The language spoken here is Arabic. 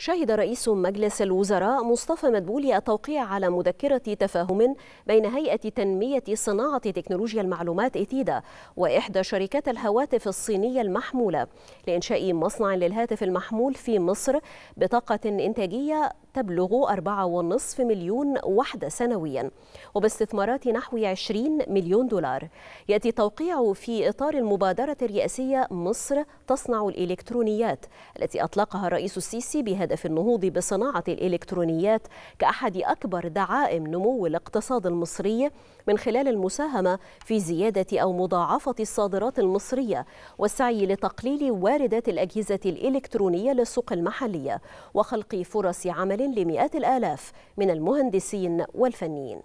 شهد رئيس مجلس الوزراء مصطفى مدبولي التوقيع على مذكرة تفاهم بين هيئة تنمية صناعة تكنولوجيا المعلومات إتيدا وإحدى شركات الهواتف الصينية المحمولة لإنشاء مصنع للهاتف المحمول في مصر بطاقة إنتاجية تبلغ 4.5 مليون وحدة سنويا وباستثمارات نحو 20 مليون دولار يأتي التوقيع في إطار المبادرة الرئاسية مصر تصنع الإلكترونيات التي أطلقها الرئيس السيسي بهدف النهوض بصناعة الإلكترونيات كأحد أكبر دعائم نمو الاقتصاد المصري من خلال المساهمة في زيادة أو مضاعفة الصادرات المصرية والسعي لتقليل واردات الأجهزة الإلكترونية للسوق المحلية وخلق فرص عمل لمئات الآلاف من المهندسين والفنيين